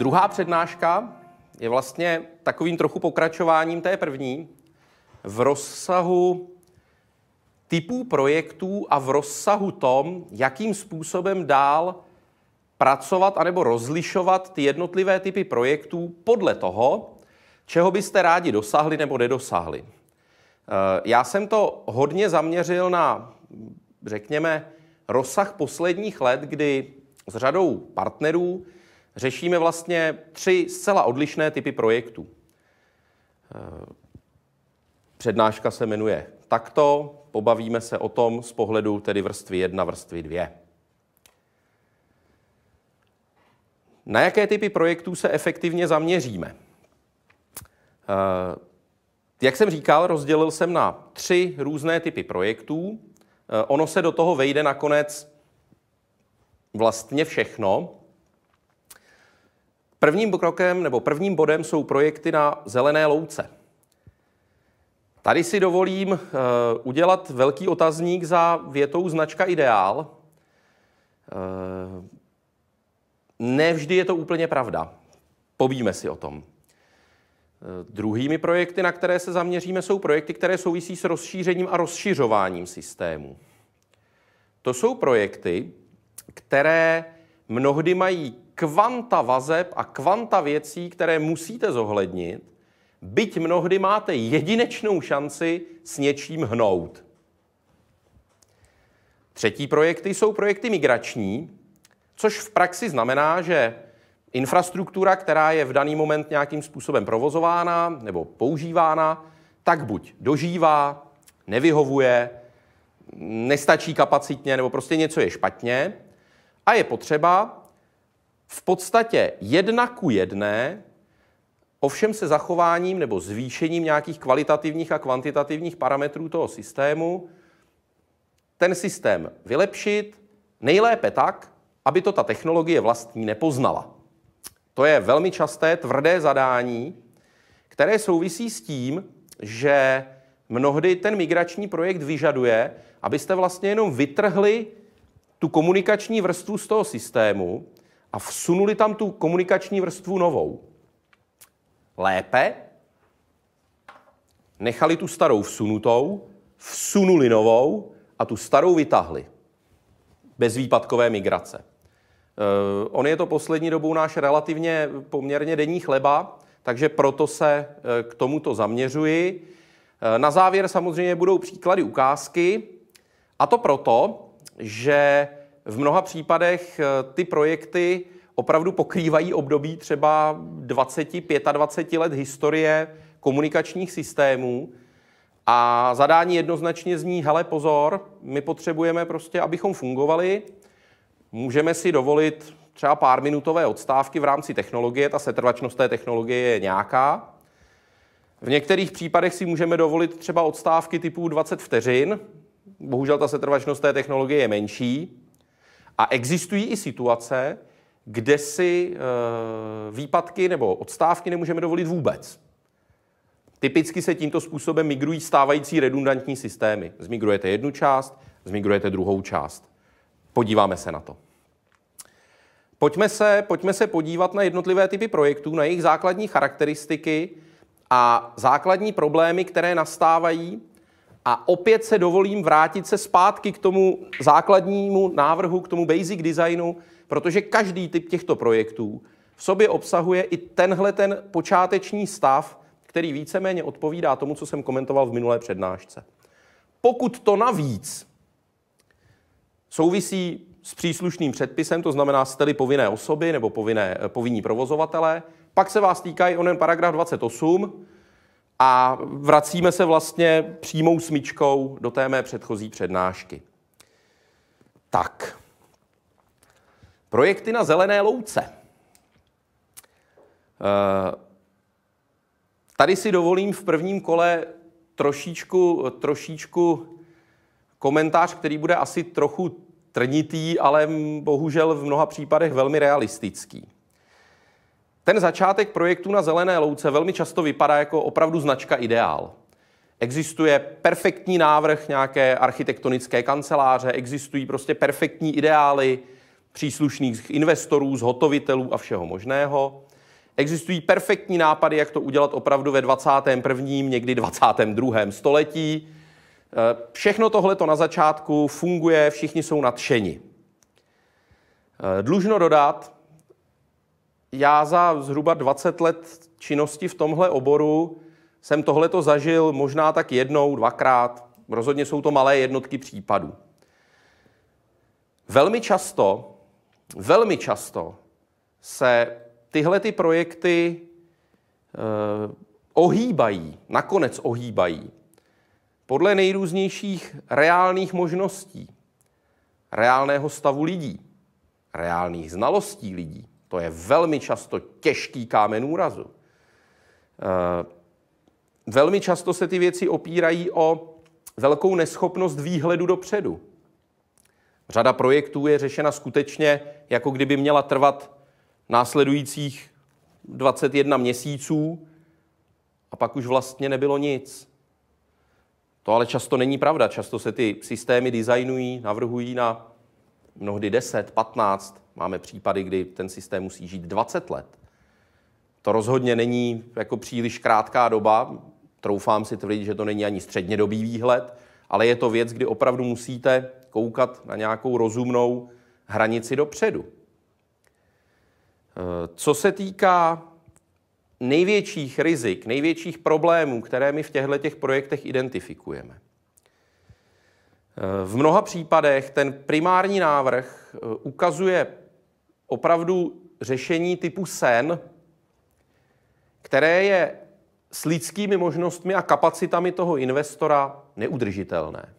druhá přednáška je vlastně takovým trochu pokračováním té první v rozsahu typů projektů a v rozsahu tom, jakým způsobem dál pracovat anebo rozlišovat ty jednotlivé typy projektů podle toho, čeho byste rádi dosáhli nebo nedosahli. Eh, já jsem to hodně zaměřil na, řekněme, rozsah posledních let, kdy s řadou partnerů řešíme vlastně tři zcela odlišné typy projektů. Eh, přednáška se jmenuje takto, pobavíme se o tom z pohledu tedy vrstvy 1, vrstvy 2. Na jaké typy projektů se efektivně zaměříme? Eh, jak jsem říkal, rozdělil jsem na tři různé typy projektů. Eh, ono se do toho vejde nakonec vlastně všechno, Prvním krokem nebo prvním bodem jsou projekty na zelené louce. Tady si dovolím eh, udělat velký otazník za větou značka ideál. Eh, nevždy je to úplně pravda. Povíme si o tom. Eh, druhými projekty, na které se zaměříme, jsou projekty, které souvisí s rozšířením a rozšiřováním systému. To jsou projekty, které mnohdy mají kvanta vazeb a kvanta věcí, které musíte zohlednit, byť mnohdy máte jedinečnou šanci s něčím hnout. Třetí projekty jsou projekty migrační, což v praxi znamená, že infrastruktura, která je v daný moment nějakým způsobem provozována nebo používána, tak buď dožívá, nevyhovuje, nestačí kapacitně nebo prostě něco je špatně a je potřeba v podstatě jedna ku jedné, ovšem se zachováním nebo zvýšením nějakých kvalitativních a kvantitativních parametrů toho systému, ten systém vylepšit nejlépe tak, aby to ta technologie vlastní nepoznala. To je velmi časté tvrdé zadání, které souvisí s tím, že mnohdy ten migrační projekt vyžaduje, abyste vlastně jenom vytrhli tu komunikační vrstvu z toho systému a vsunuli tam tu komunikační vrstvu novou. Lépe nechali tu starou vsunutou, vsunuli novou a tu starou vytahli. Bez výpadkové migrace. E, on je to poslední dobou náš relativně poměrně denní chleba, takže proto se e, k tomuto zaměřuji. E, na závěr samozřejmě budou příklady ukázky, a to proto, že v mnoha případech eh, ty projekty opravdu pokrývají období třeba 20-25 let historie komunikačních systémů a zadání jednoznačně zní, hele pozor, my potřebujeme prostě, abychom fungovali, můžeme si dovolit třeba pár minutové odstávky v rámci technologie, ta setrvačnost té technologie je nějaká. V některých případech si můžeme dovolit třeba odstávky typu 20 vteřin, bohužel ta setrvačnost té technologie je menší, a existují i situace, kde si eh, výpadky nebo odstávky nemůžeme dovolit vůbec. Typicky se tímto způsobem migrují stávající redundantní systémy. Zmigrujete jednu část, zmigrujete druhou část. Podíváme se na to. Pojďme se, pojďme se podívat na jednotlivé typy projektů, na jejich základní charakteristiky a základní problémy, které nastávají a opět se dovolím vrátit se zpátky k tomu základnímu návrhu, k tomu basic designu, protože každý typ těchto projektů v sobě obsahuje i tenhle ten počáteční stav, který víceméně odpovídá tomu, co jsem komentoval v minulé přednášce. Pokud to navíc souvisí s příslušným předpisem, to znamená, jste-li povinné osoby nebo povinné, eh, povinní provozovatele, pak se vás týká i onen paragraf 28, a vracíme se vlastně přímou smyčkou do té mé předchozí přednášky. Tak, projekty na zelené louce. Eh, tady si dovolím v prvním kole trošičku, trošičku komentář, který bude asi trochu trnitý, ale bohužel v mnoha případech velmi realistický. Ten začátek projektu na zelené louce velmi často vypadá jako opravdu značka ideál. Existuje perfektní návrh nějaké architektonické kanceláře, existují prostě perfektní ideály příslušných investorů, zhotovitelů a všeho možného. Existují perfektní nápady, jak to udělat opravdu ve 21., někdy 22. století. E, všechno to na začátku funguje, všichni jsou nadšeni. E, dlužno dodat, já za zhruba 20 let činnosti v tomhle oboru jsem tohleto zažil možná tak jednou, dvakrát. Rozhodně jsou to malé jednotky případů. Velmi často, velmi často se tyhle ty projekty eh, ohýbají, nakonec ohýbají, podle nejrůznějších reálných možností, reálného stavu lidí, reálných znalostí lidí. To je velmi často těžký kámen úrazu. Eh, velmi často se ty věci opírají o velkou neschopnost výhledu dopředu. Řada projektů je řešena skutečně, jako kdyby měla trvat následujících 21 měsíců a pak už vlastně nebylo nic. To ale často není pravda. Často se ty systémy designují, navrhují na mnohdy 10, 15, máme případy, kdy ten systém musí žít 20 let. To rozhodně není jako příliš krátká doba, troufám si tvrdit, že to není ani střednědobý výhled, ale je to věc, kdy opravdu musíte koukat na nějakou rozumnou hranici dopředu. Eh, co se týká největších rizik, největších problémů, které my v těchto těch projektech identifikujeme – v mnoha případech ten primární návrh eh, ukazuje opravdu řešení typu sen, které je s lidskými možnostmi a kapacitami toho investora neudržitelné.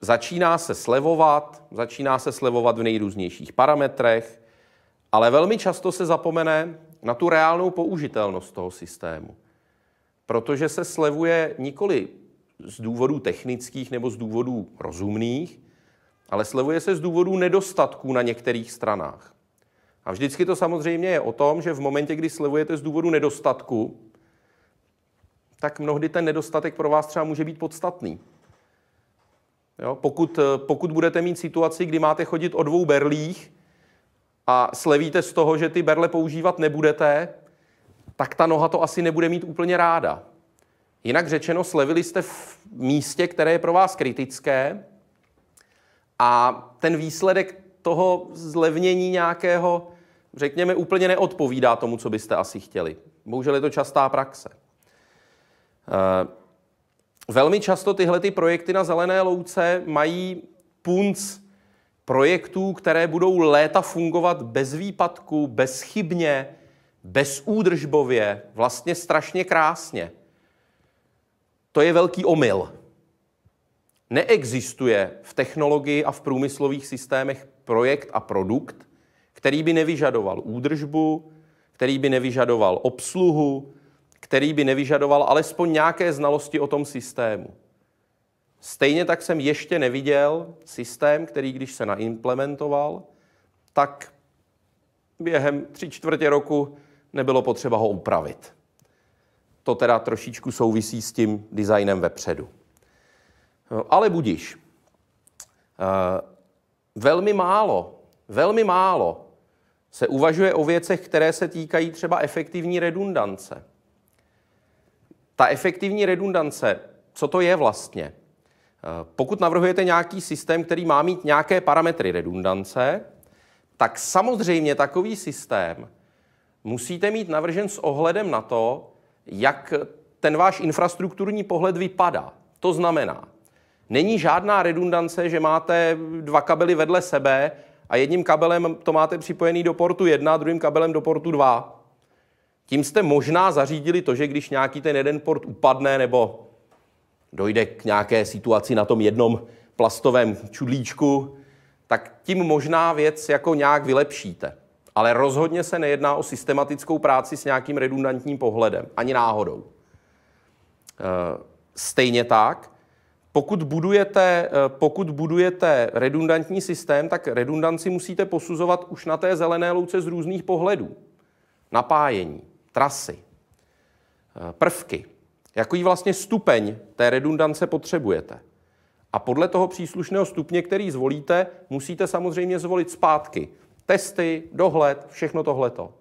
Začíná se slevovat, začíná se slevovat v nejrůznějších parametrech, ale velmi často se zapomene na tu reálnou použitelnost toho systému. Protože se slevuje nikoli z důvodů technických nebo z důvodů rozumných, ale slevuje se z důvodů nedostatků na některých stranách. A vždycky to samozřejmě je o tom, že v momentě, kdy slevujete z důvodu nedostatku, tak mnohdy ten nedostatek pro vás třeba může být podstatný. Jo? Pokud, eh, pokud budete mít situaci, kdy máte chodit o dvou berlích a slevíte z toho, že ty berle používat nebudete, tak ta noha to asi nebude mít úplně ráda. Jinak řečeno, slevili jste v místě, které je pro vás kritické a ten výsledek toho zlevnění nějakého, řekněme, úplně neodpovídá tomu, co byste asi chtěli. Bohužel je to častá praxe. Eh, velmi často tyhle ty projekty na zelené louce mají punc projektů, které budou léta fungovat bez výpadku, bezchybně, bezúdržbově, vlastně strašně krásně to je velký omyl. Neexistuje v technologii a v průmyslových systémech projekt a produkt, který by nevyžadoval údržbu, který by nevyžadoval obsluhu, který by nevyžadoval alespoň nějaké znalosti o tom systému. Stejně tak jsem ještě neviděl systém, který, když se naimplementoval, tak během tři čtvrtě roku nebylo potřeba ho upravit to teda trošičku souvisí s tím designem vepředu. No, ale budiš. Eh, velmi málo, velmi málo se uvažuje o věcech, které se týkají třeba efektivní redundance. Ta efektivní redundance, co to je vlastně? Eh, pokud navrhujete nějaký systém, který má mít nějaké parametry redundance, tak samozřejmě takový systém musíte mít navržen s ohledem na to, jak ten váš infrastrukturní pohled vypadá. To znamená, není žádná redundance, že máte dva kabely vedle sebe a jedním kabelem to máte připojený do portu 1 druhým kabelem do portu 2. Tím jste možná zařídili to, že když nějaký ten jeden port upadne nebo dojde k nějaké situaci na tom jednom plastovém čudlíčku, tak tím možná věc jako nějak vylepšíte ale rozhodně se nejedná o systematickou práci s nějakým redundantním pohledem, ani náhodou. Eh, stejně tak, pokud budujete, eh, pokud budujete redundantní systém, tak redundanci musíte posuzovat už na té zelené louce z různých pohledů. Napájení, trasy, eh, prvky. Jaký vlastně stupeň té redundance potřebujete? A podle toho příslušného stupně, který zvolíte, musíte samozřejmě zvolit zpátky Testy, dohled, všechno tohleto.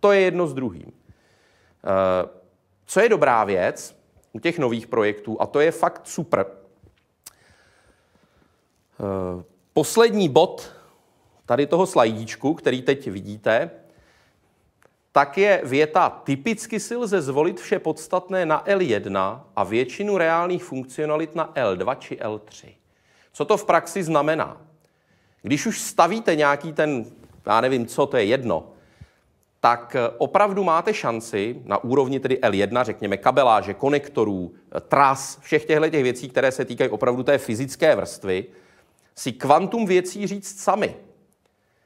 To je jedno s druhým. Eh, co je dobrá věc u těch nových projektů, a to je fakt super. Eh, poslední bod tady toho slajdíčku, který teď vidíte, tak je věta typicky si lze zvolit vše podstatné na L1 a většinu reálných funkcionalit na L2 či L3. Co to v praxi znamená? Když už stavíte nějaký ten, já nevím co, to je jedno, tak eh, opravdu máte šanci na úrovni tedy L1, řekněme kabeláže, konektorů, eh, tras, všech těchto těch věcí, které se týkají opravdu té fyzické vrstvy, si kvantum věcí říct sami.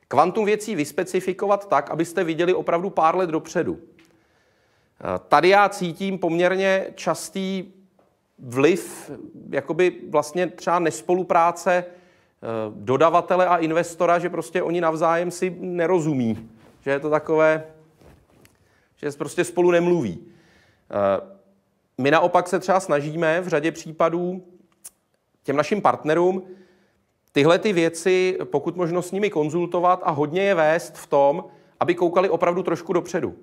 Kvantum věcí vyspecifikovat tak, abyste viděli opravdu pár let dopředu. Eh, tady já cítím poměrně častý vliv jakoby vlastně třeba nespolupráce Eh, dodavatele a investora, že prostě oni navzájem si nerozumí. Že je to takové, že prostě spolu nemluví. Eh, my naopak se třeba snažíme v řadě případů těm našim partnerům tyhle ty věci pokud možno s nimi konzultovat a hodně je vést v tom, aby koukali opravdu trošku dopředu.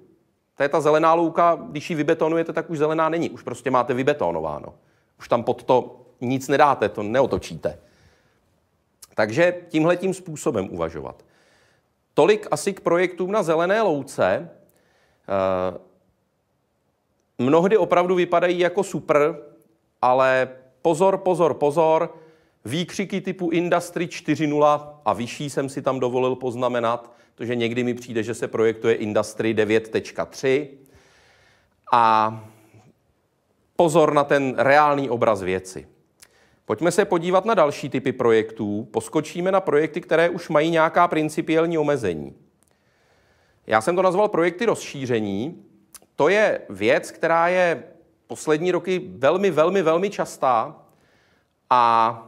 To je ta zelená louka, když ji vybetonujete, tak už zelená není. Už prostě máte vybetonováno. Už tam pod to nic nedáte, to neotočíte. Takže tímhle tím způsobem uvažovat. Tolik asi k projektům na zelené louce. Eh, mnohdy opravdu vypadají jako super, ale pozor, pozor, pozor, výkřiky typu Industry 4.0 a vyšší jsem si tam dovolil poznamenat, protože někdy mi přijde, že se projektuje Industry 9.3 a pozor na ten reálný obraz věci. Pojďme se podívat na další typy projektů. Poskočíme na projekty, které už mají nějaká principiální omezení. Já jsem to nazval projekty rozšíření. To je věc, která je poslední roky velmi, velmi, velmi častá a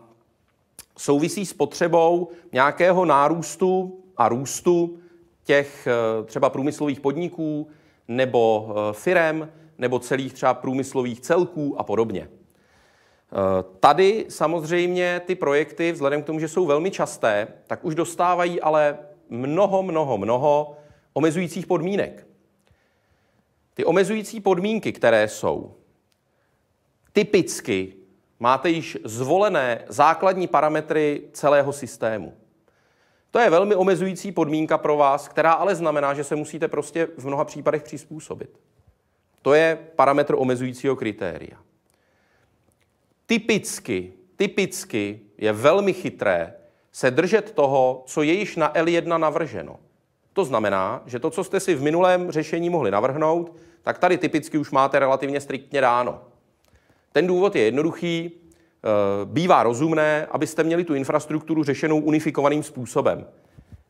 souvisí s potřebou nějakého nárůstu a růstu těch eh, třeba průmyslových podniků nebo eh, firem nebo celých třeba průmyslových celků a podobně. Eh, tady samozřejmě ty projekty, vzhledem k tomu, že jsou velmi časté, tak už dostávají ale mnoho, mnoho, mnoho omezujících podmínek. Ty omezující podmínky, které jsou, typicky máte již zvolené základní parametry celého systému. To je velmi omezující podmínka pro vás, která ale znamená, že se musíte prostě v mnoha případech přizpůsobit. To je parametr omezujícího kritéria typicky, typicky je velmi chytré se držet toho, co je již na L1 navrženo. To znamená, že to, co jste si v minulém řešení mohli navrhnout, tak tady typicky už máte relativně striktně dáno. Ten důvod je jednoduchý. E, bývá rozumné, abyste měli tu infrastrukturu řešenou unifikovaným způsobem.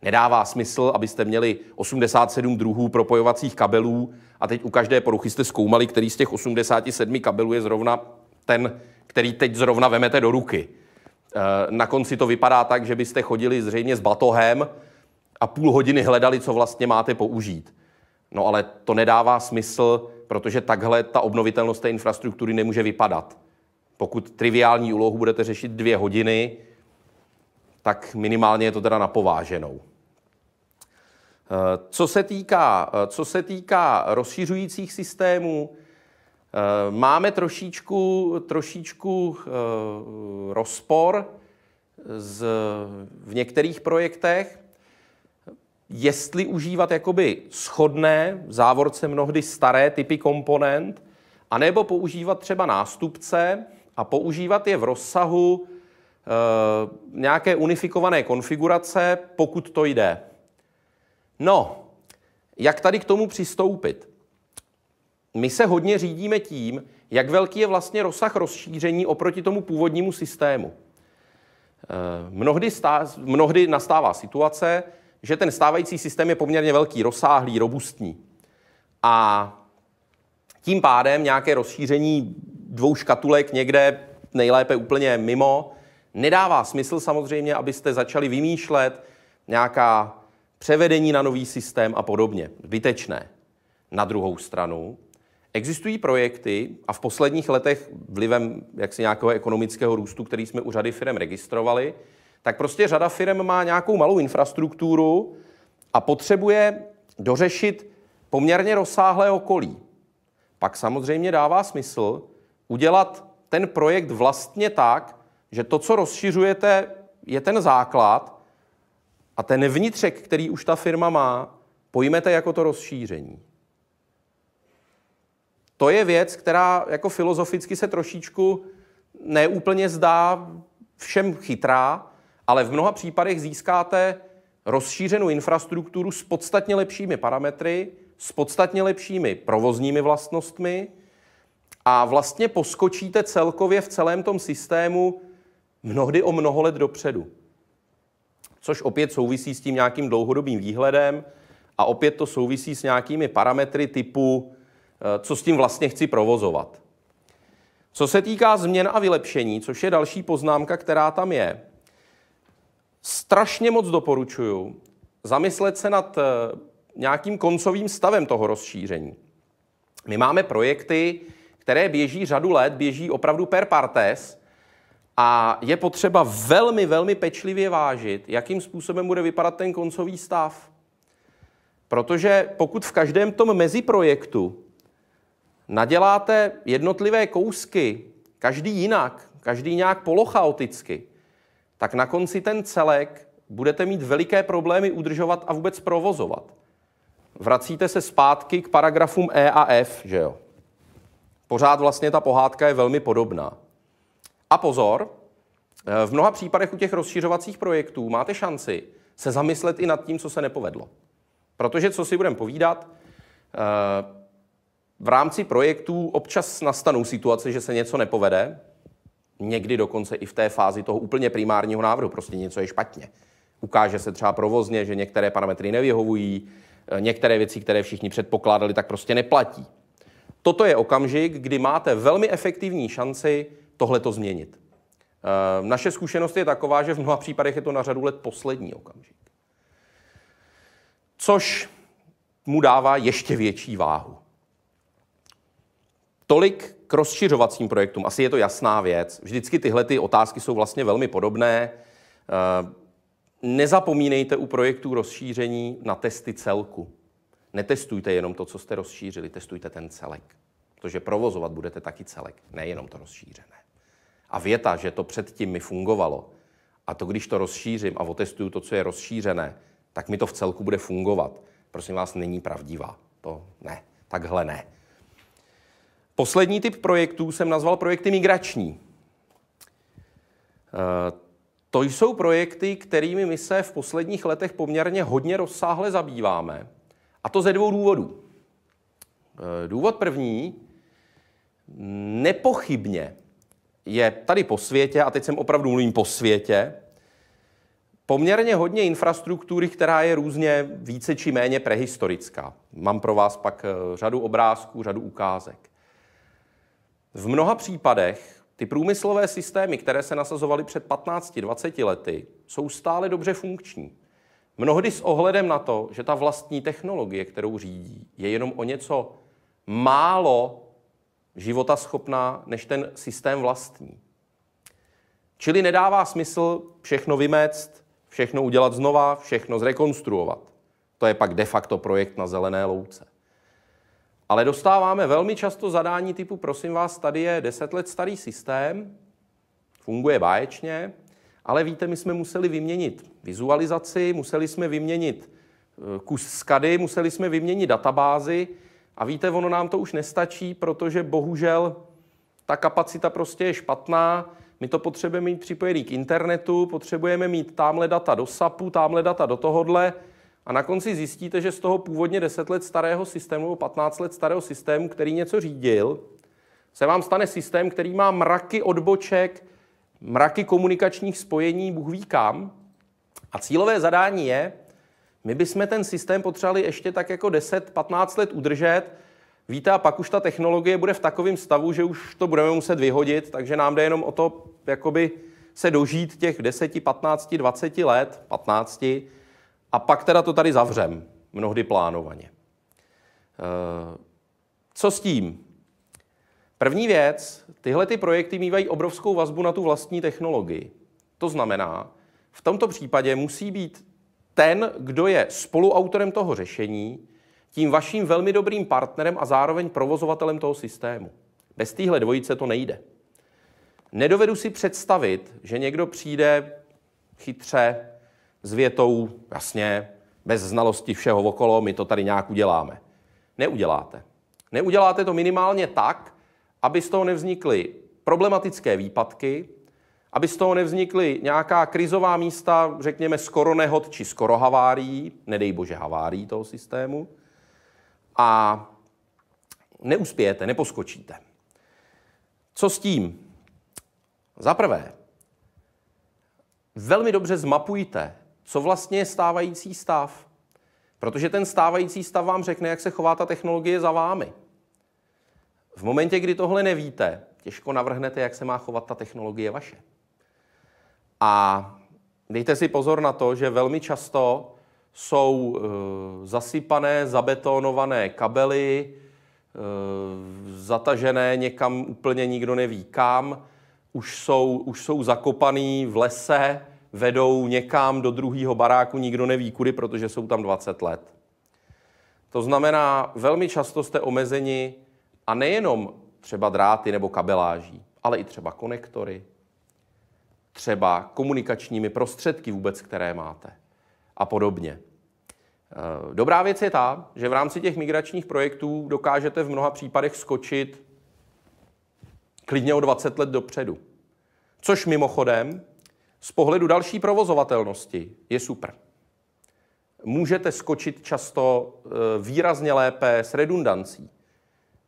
Nedává smysl, abyste měli 87 druhů propojovacích kabelů a teď u každé poruchy jste zkoumali, který z těch 87 kabelů je zrovna ten, který teď zrovna vemete do ruky. Eh, na konci to vypadá tak, že byste chodili zřejmě s batohem a půl hodiny hledali, co vlastně máte použít. No ale to nedává smysl, protože takhle ta obnovitelnost té infrastruktury nemůže vypadat. Pokud triviální úlohu budete řešit dvě hodiny, tak minimálně je to teda napováženou. Eh, co se týká, eh, co se týká rozšířujících systémů, Eh, máme trošičku, trošičku eh, rozpor z, v některých projektech, jestli užívat jakoby schodné, závorce mnohdy staré typy komponent, anebo používat třeba nástupce a používat je v rozsahu e, nějaké unifikované konfigurace, pokud to jde. No, jak tady k tomu přistoupit? my se hodně řídíme tím, jak velký je vlastně rozsah rozšíření oproti tomu původnímu systému. Eh, mnohdy, stá, mnohdy nastává situace, že ten stávající systém je poměrně velký, rozsáhlý, robustní. A tím pádem nějaké rozšíření dvou škatulek někde nejlépe úplně mimo nedává smysl samozřejmě, abyste začali vymýšlet nějaká převedení na nový systém a podobně. Zbytečné. Na druhou stranu, Existují projekty a v posledních letech vlivem jaksi nějakého ekonomického růstu, který jsme u řady firm registrovali, tak prostě řada firm má nějakou malou infrastrukturu a potřebuje dořešit poměrně rozsáhlé okolí. Pak samozřejmě dává smysl udělat ten projekt vlastně tak, že to, co rozšiřujete, je ten základ a ten vnitřek, který už ta firma má, pojmete jako to rozšíření to je věc, která jako filozoficky se trošičku neúplně zdá všem chytrá, ale v mnoha případech získáte rozšířenou infrastrukturu s podstatně lepšími parametry, s podstatně lepšími provozními vlastnostmi a vlastně poskočíte celkově v celém tom systému mnohdy o mnoho let dopředu. Což opět souvisí s tím nějakým dlouhodobým výhledem a opět to souvisí s nějakými parametry typu Eh, co s tím vlastně chci provozovat. Co se týká změn a vylepšení, což je další poznámka, která tam je, strašně moc doporučuju zamyslet se nad eh, nějakým koncovým stavem toho rozšíření. My máme projekty, které běží řadu let, běží opravdu per partes a je potřeba velmi, velmi pečlivě vážit, jakým způsobem bude vypadat ten koncový stav. Protože pokud v každém tom meziprojektu naděláte jednotlivé kousky, každý jinak, každý nějak polochaoticky, tak na konci ten celek budete mít veliké problémy udržovat a vůbec provozovat. Vracíte se zpátky k paragrafům E a F, že jo? Pořád vlastně ta pohádka je velmi podobná. A pozor, eh, v mnoha případech u těch rozšiřovacích projektů máte šanci se zamyslet i nad tím, co se nepovedlo. Protože co si budeme povídat, eh, v rámci projektů občas nastanou situace, že se něco nepovede, někdy dokonce i v té fázi toho úplně primárního návrhu, prostě něco je špatně. Ukáže se třeba provozně, že některé parametry nevyhovují, eh, některé věci, které všichni předpokládali, tak prostě neplatí. Toto je okamžik, kdy máte velmi efektivní šanci tohleto změnit. Eh, naše zkušenost je taková, že v mnoha případech je to na řadu let poslední okamžik. Což mu dává ještě větší váhu. Tolik k rozšiřovacím projektům. Asi je to jasná věc. Vždycky tyhle ty otázky jsou vlastně velmi podobné. Eh, nezapomínejte u projektů rozšíření na testy celku. Netestujte jenom to, co jste rozšířili, testujte ten celek. Protože provozovat budete taky celek, nejenom to rozšířené. A věta, že to předtím mi fungovalo, a to když to rozšířím a otestuju to, co je rozšířené, tak mi to v celku bude fungovat. Prosím vás, není pravdivá. To ne. Takhle ne. Poslední typ projektů jsem nazval projekty migrační. Eh, to jsou projekty, kterými my se v posledních letech poměrně hodně rozsáhle zabýváme. A to ze dvou důvodů. Eh, důvod první, nepochybně je tady po světě, a teď jsem opravdu mluvím po světě, poměrně hodně infrastruktury, která je různě více či méně prehistorická. Mám pro vás pak eh, řadu obrázků, řadu ukázek. V mnoha případech ty průmyslové systémy, které se nasazovaly před 15-20 lety, jsou stále dobře funkční. Mnohdy s ohledem na to, že ta vlastní technologie, kterou řídí, je jenom o něco málo života schopná než ten systém vlastní. Čili nedává smysl všechno vymést, všechno udělat znova, všechno zrekonstruovat. To je pak de facto projekt na zelené louce. Ale dostáváme velmi často zadání typu, prosím vás, tady je 10 let starý systém, funguje báječně, ale víte, my jsme museli vyměnit vizualizaci, museli jsme vyměnit eh, kus skady, museli jsme vyměnit databázy a víte, ono nám to už nestačí, protože bohužel ta kapacita prostě je špatná, my to potřebujeme mít připojený k internetu, potřebujeme mít tamhle data do SAPu, tamhle data do tohodle, a na konci zjistíte, že z toho původně 10 let starého systému 15 let starého systému, který něco řídil, se vám stane systém, který má mraky odboček, mraky komunikačních spojení, Bůh ví kam. A cílové zadání je, my bychom ten systém potřebovali ještě tak jako 10-15 let udržet. Víte, a pak už ta technologie bude v takovém stavu, že už to budeme muset vyhodit, takže nám jde jenom o to, jakoby se dožít těch 10, 15, 20 let, 15, a pak teda to tady zavřem, mnohdy plánovaně. Eh, co s tím? První věc, tyhle ty projekty mývají obrovskou vazbu na tu vlastní technologii. To znamená, v tomto případě musí být ten, kdo je spoluautorem toho řešení, tím vaším velmi dobrým partnerem a zároveň provozovatelem toho systému. Bez téhle dvojice to nejde. Nedovedu si představit, že někdo přijde chytře, s větou, jasně, bez znalosti všeho okolo, my to tady nějak uděláme. Neuděláte. Neuděláte to minimálně tak, aby z toho nevznikly problematické výpadky, aby z toho nevznikly nějaká krizová místa, řekněme, skoro nehod či skoro havárií, nedej bože havárií toho systému, a neuspějete, neposkočíte. Co s tím? Za prvé, velmi dobře zmapujte co vlastně je stávající stav. Protože ten stávající stav vám řekne, jak se chová ta technologie za vámi. V momentě, kdy tohle nevíte, těžko navrhnete, jak se má chovat ta technologie vaše. A dejte si pozor na to, že velmi často jsou e, zasypané, zabetonované kabely, e, zatažené někam úplně nikdo neví kam, už jsou, už jsou zakopaný v lese, vedou někam do druhého baráku, nikdo neví kudy, protože jsou tam 20 let. To znamená, velmi často jste omezeni a nejenom třeba dráty nebo kabeláží, ale i třeba konektory, třeba komunikačními prostředky vůbec, které máte a podobně. Eh, dobrá věc je ta, že v rámci těch migračních projektů dokážete v mnoha případech skočit klidně o 20 let dopředu. Což mimochodem z pohledu další provozovatelnosti je super. Můžete skočit často eh, výrazně lépe s redundancí.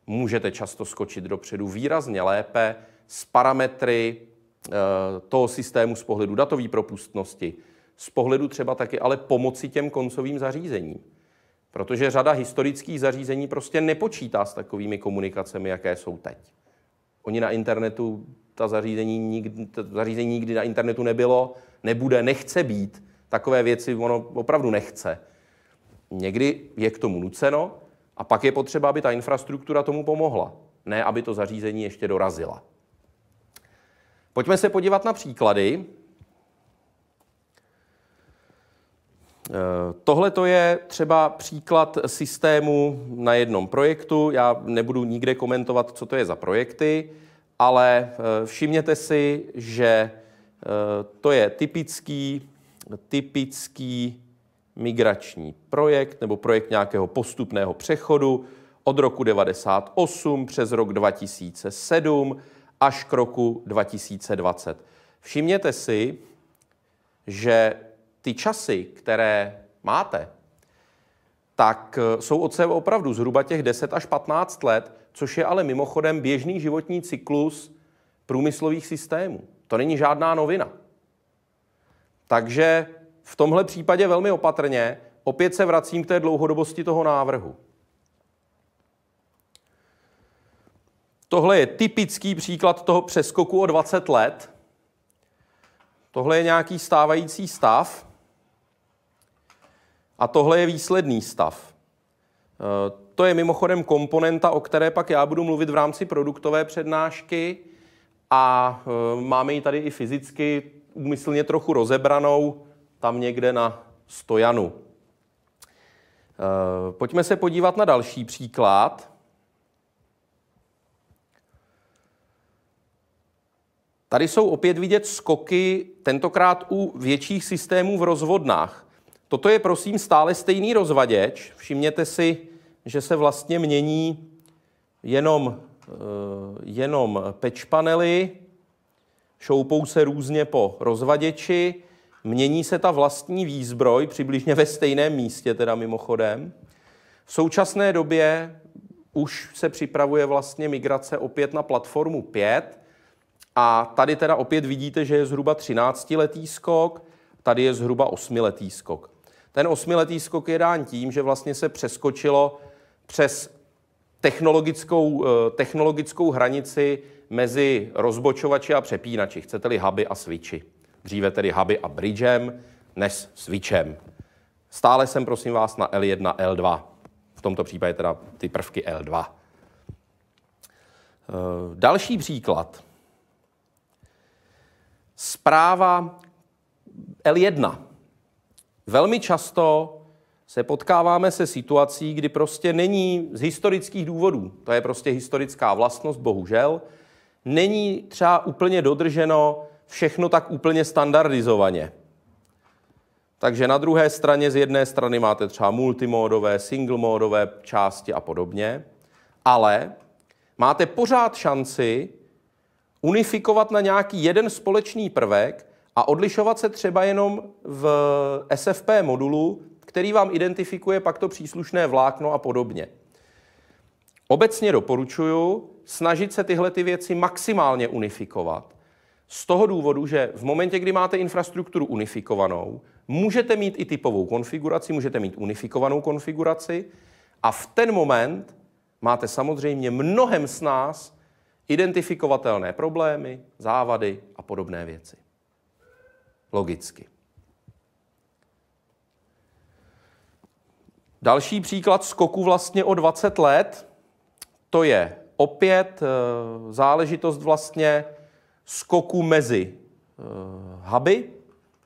Můžete často skočit dopředu výrazně lépe s parametry eh, toho systému z pohledu datové propustnosti, z pohledu třeba taky ale pomoci těm koncovým zařízením. Protože řada historických zařízení prostě nepočítá s takovými komunikacemi, jaké jsou teď. Oni na internetu ta zařízení nikdy, ta zařízení nikdy na internetu nebylo, nebude, nechce být. Takové věci ono opravdu nechce. Někdy je k tomu nuceno a pak je potřeba, aby ta infrastruktura tomu pomohla, ne aby to zařízení ještě dorazila. Pojďme se podívat na příklady. Eh, tohle to je třeba příklad systému na jednom projektu. Já nebudu nikde komentovat, co to je za projekty ale eh, všimněte si, že eh, to je typický, typický migrační projekt nebo projekt nějakého postupného přechodu od roku 98 přes rok 2007 až k roku 2020. Všimněte si, že ty časy, které máte tak eh, jsou od sebe opravdu zhruba těch 10 až 15 let, což je ale mimochodem běžný životní cyklus průmyslových systémů. To není žádná novina. Takže v tomhle případě velmi opatrně, opět se vracím k té dlouhodobosti toho návrhu. Tohle je typický příklad toho přeskoku o 20 let. Tohle je nějaký stávající stav. A tohle je výsledný stav. Eh, to je mimochodem komponenta, o které pak já budu mluvit v rámci produktové přednášky a eh, máme ji tady i fyzicky úmyslně trochu rozebranou tam někde na stojanu. Eh, pojďme se podívat na další příklad. Tady jsou opět vidět skoky, tentokrát u větších systémů v rozvodnách. Toto je prosím stále stejný rozvaděč. Všimněte si, že se vlastně mění jenom, eh, jenom patch panely, šoupou se různě po rozvaděči, mění se ta vlastní výzbroj přibližně ve stejném místě, teda mimochodem. V současné době už se připravuje vlastně migrace opět na platformu 5 a tady teda opět vidíte, že je zhruba 13-letý skok, tady je zhruba 8-letý skok ten osmiletý skok je dán tím, že vlastně se přeskočilo přes technologickou, eh, technologickou hranici mezi rozbočovači a přepínači, chcete-li huby a switchy. Dříve tedy huby a bridgem, než switchem. Stále jsem, prosím vás, na L1, L2. V tomto případě teda ty prvky L2. Eh, další příklad. Zpráva L1. Velmi často se potkáváme se situací, kdy prostě není z historických důvodů, to je prostě historická vlastnost, bohužel, není třeba úplně dodrženo všechno tak úplně standardizovaně. Takže na druhé straně, z jedné strany máte třeba multimódové, singlemódové části a podobně, ale máte pořád šanci unifikovat na nějaký jeden společný prvek, a odlišovat se třeba jenom v SFP modulu, který vám identifikuje pak to příslušné vlákno a podobně. Obecně doporučuju snažit se tyhle ty věci maximálně unifikovat. Z toho důvodu, že v momentě, kdy máte infrastrukturu unifikovanou, můžete mít i typovou konfiguraci, můžete mít unifikovanou konfiguraci a v ten moment máte samozřejmě mnohem s nás identifikovatelné problémy, závady a podobné věci logicky. Další příklad skoku vlastně o 20 let, to je opět eh, záležitost vlastně skoku mezi eh, huby.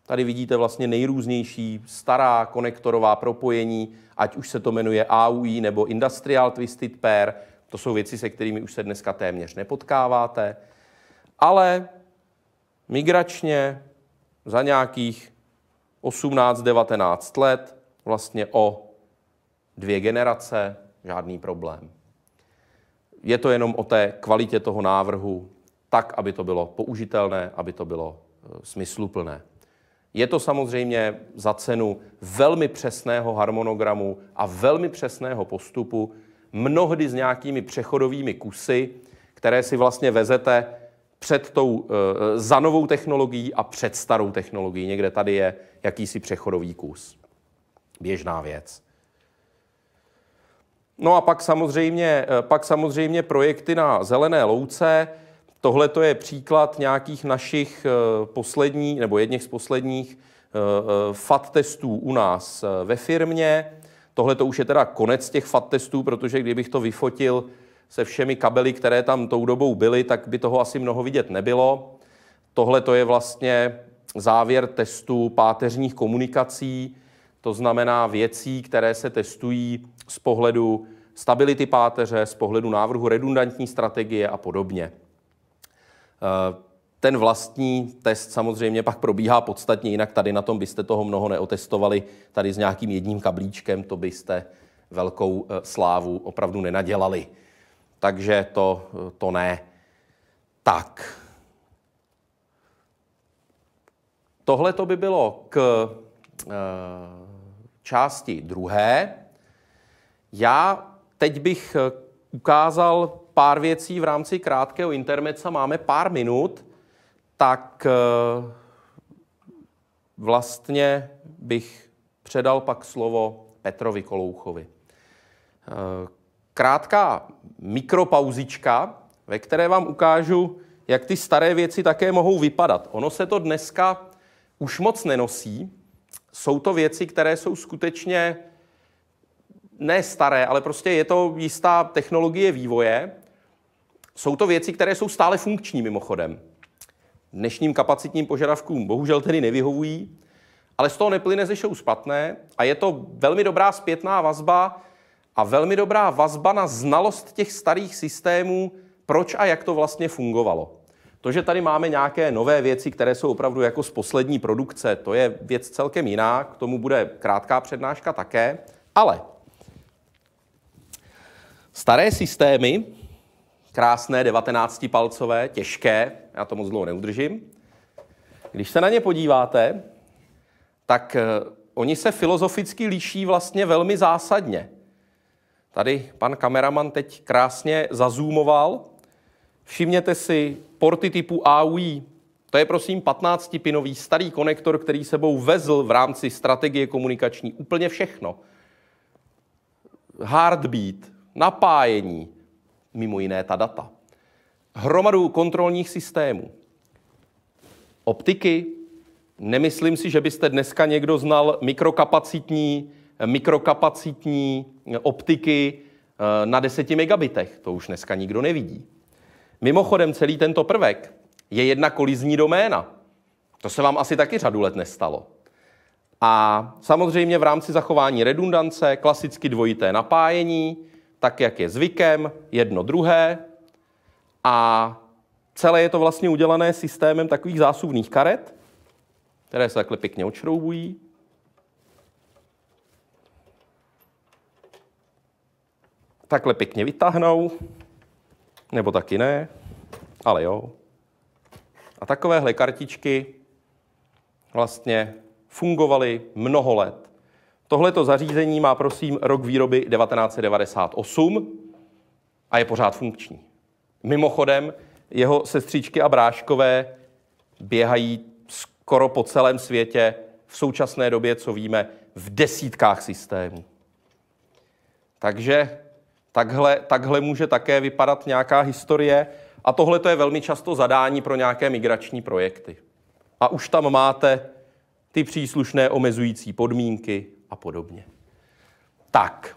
Tady vidíte vlastně nejrůznější stará konektorová propojení, ať už se to jmenuje AUI nebo Industrial Twisted Pair. To jsou věci, se kterými už se dneska téměř nepotkáváte. Ale migračně za nějakých 18-19 let, vlastně o dvě generace, žádný problém. Je to jenom o té kvalitě toho návrhu, tak, aby to bylo použitelné, aby to bylo e, smysluplné. Je to samozřejmě za cenu velmi přesného harmonogramu a velmi přesného postupu, mnohdy s nějakými přechodovými kusy, které si vlastně vezete před tou, eh, za novou technologií a před starou technologií. Někde tady je jakýsi přechodový kus. Běžná věc. No a pak samozřejmě, eh, pak samozřejmě projekty na zelené louce. Tohle to je příklad nějakých našich eh, posledních, nebo jedněch z posledních FAT testů u nás ve firmě. Tohle to už je teda konec těch FAT testů, protože kdybych to vyfotil se všemi kabely, které tam tou dobou byly, tak by toho asi mnoho vidět nebylo. Tohle to je vlastně závěr testu páteřních komunikací, to znamená věcí, které se testují z pohledu stability páteře, z pohledu návrhu redundantní strategie a podobně. Eh, ten vlastní test samozřejmě pak probíhá podstatně jinak. Tady na tom byste toho mnoho neotestovali. Tady s nějakým jedním kablíčkem to byste velkou eh, slávu opravdu nenadělali takže to, to ne. Tak. Tohle to by bylo k e, části druhé. Já teď bych eh, ukázal pár věcí v rámci krátkého intermeca. Máme pár minut, tak e, vlastně bych předal pak slovo Petrovi Kolouchovi. E, krátká mikropauzička, ve které vám ukážu, jak ty staré věci také mohou vypadat. Ono se to dneska už moc nenosí. Jsou to věci, které jsou skutečně ne staré, ale prostě je to jistá technologie vývoje. Jsou to věci, které jsou stále funkční mimochodem. Dnešním kapacitním požadavkům bohužel tedy nevyhovují, ale z toho neplyne ze špatné a je to velmi dobrá zpětná vazba a velmi dobrá vazba na znalost těch starých systémů, proč a jak to vlastně fungovalo. To, že tady máme nějaké nové věci, které jsou opravdu jako z poslední produkce, to je věc celkem jiná, k tomu bude krátká přednáška také, ale staré systémy, krásné 19-palcové, těžké, já to moc dlouho neudržím, když se na ně podíváte, tak eh, oni se filozoficky liší vlastně velmi zásadně. Tady pan kameraman teď krásně zazumoval. Všimněte si porty typu AUI. To je prosím 15-pinový starý konektor, který sebou vezl v rámci strategie komunikační úplně všechno. Hardbeat, napájení, mimo jiné ta data. Hromadu kontrolních systémů. Optiky. Nemyslím si, že byste dneska někdo znal mikrokapacitní, mikrokapacitní optiky eh, na 10 megabitech. To už dneska nikdo nevidí. Mimochodem, celý tento prvek je jedna kolizní doména. To se vám asi taky řadu let nestalo. A samozřejmě v rámci zachování redundance, klasicky dvojité napájení, tak jak je zvykem, jedno druhé. A celé je to vlastně udělané systémem takových zásuvných karet, které se takhle pěkně odšroubují. takhle pěkně vytáhnou, nebo taky ne, ale jo. A takovéhle kartičky vlastně fungovaly mnoho let. Tohleto zařízení má, prosím, rok výroby 1998 a je pořád funkční. Mimochodem, jeho sestřičky a bráškové běhají skoro po celém světě v současné době, co víme, v desítkách systémů. Takže Takhle, takhle může také vypadat nějaká historie a tohle to je velmi často zadání pro nějaké migrační projekty. A už tam máte ty příslušné omezující podmínky a podobně. Tak,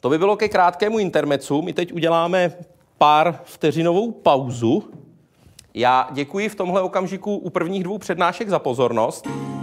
to by bylo ke krátkému intermecu. My teď uděláme pár vteřinovou pauzu. Já děkuji v tomhle okamžiku u prvních dvou přednášek za pozornost.